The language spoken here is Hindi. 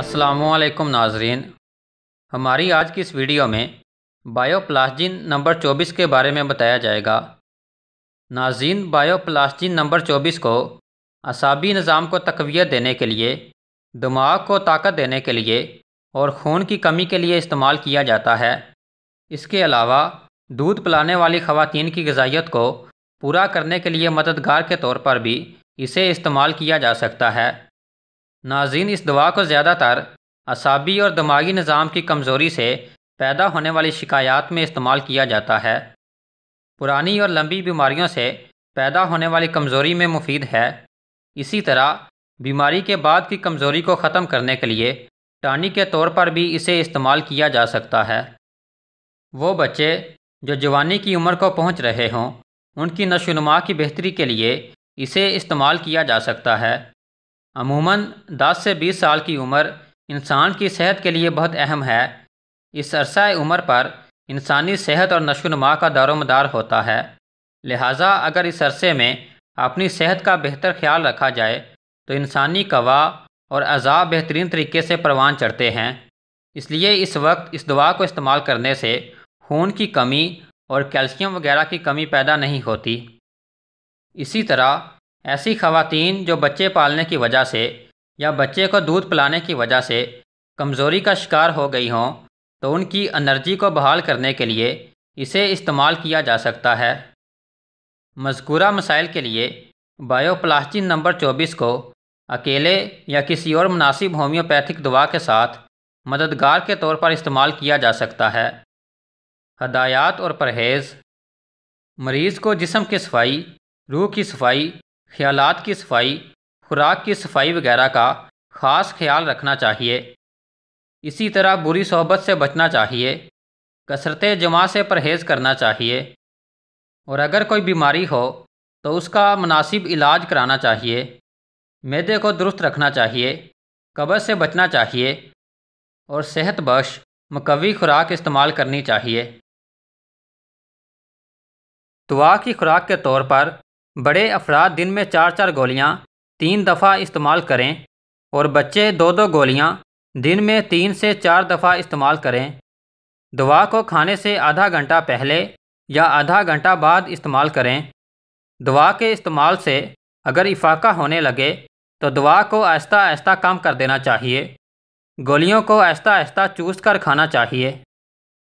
असलकम नाजरीन हमारी आज की इस वीडियो में बायोप्लास्टिन नंबर 24 के बारे में बताया जाएगा नाजीन बायोप्लास्टिन नंबर 24 को असाबी निज़ाम को तकवीत देने के लिए दिमाग को ताकत देने के लिए और खून की कमी के लिए इस्तेमाल किया जाता है इसके अलावा दूध पिलाने वाली खातन की गजाइत को पूरा करने के लिए मददगार के तौर पर भी इसे इस्तेमाल किया जा सकता है नाजीन इस दवा को ज़्यादातर असाबी और दिमागी निज़ाम की कमज़ोरी से पैदा होने वाली शिकायात में इस्तेमाल किया जाता है पुरानी और लंबी बीमारियों से पैदा होने वाली कमज़ोरी में मुफीद है इसी तरह बीमारी के बाद की कमज़ोरी को ख़त्म करने के लिए टानी के तौर पर भी इसे इस्तेमाल किया जा सकता है वो बच्चे जो जवानी की उम्र को पहुंच रहे हों उनकी नशोनुमा की बेहतरी के लिए इसे इस्तेमाल किया जा सकता है अमूमन 10 से 20 साल की उम्र इंसान की सेहत के लिए बहुत अहम है इस अरसा उम्र पर इंसानी सेहत और नशोनमा का दारोमदार होता है लिहाजा अगर इस अरसे में अपनी सेहत का बेहतर ख्याल रखा जाए तो इंसानी कवा और अज़ा बेहतरीन तरीके से परवान चढ़ते हैं इसलिए इस वक्त इस दवा को इस्तेमाल करने से खून की कमी और कैल्शियम वगैरह की कमी पैदा नहीं होती इसी तरह ऐसी खातन जो बच्चे पालने की वजह से या बच्चे को दूध पिलाने की वजह से कमज़ोरी का शिकार हो गई हों तो उनकी एनर्जी को बहाल करने के लिए इसे इस्तेमाल किया जा सकता है मजकूरा मसाइल के लिए बायोप्लास्टिन नंबर 24 को अकेले या किसी और मुनासिब होम्योपैथिक दवा के साथ मददगार के तौर पर इस्तेमाल किया जा सकता है हदायत और परहेज़ मरीज़ को जिसम की सफाई रूह की सफाई ख्यालात की सफाई खुराक की सफाई वगैरह का ख़ास ख्याल रखना चाहिए इसी तरह बुरी सोहबत से बचना चाहिए कसरत जमा से परहेज़ करना चाहिए और अगर कोई बीमारी हो तो उसका मुनासिब इलाज कराना चाहिए मैदे को दुरुस्त रखना चाहिए कब्र से बचना चाहिए और सेहत बश मकवी खुराक इस्तेमाल करनी चाहिए दुआ की खुराक के तौर पर बड़े अफराद दिन में चार चार गोलियां तीन दफ़ा इस्तेमाल करें और बच्चे दो दो गोलियां दिन में तीन से चार दफ़ा इस्तेमाल करें दवा को खाने से आधा घंटा पहले या आधा घंटा बाद इस्तेमाल करें दवा के इस्तेमाल से अगर इफाका होने लगे तो दवा को आहिस्ता आहिस्ता कम कर देना चाहिए गोलियों को आहिस्ता आहिस्ता चूस कर खाना चाहिए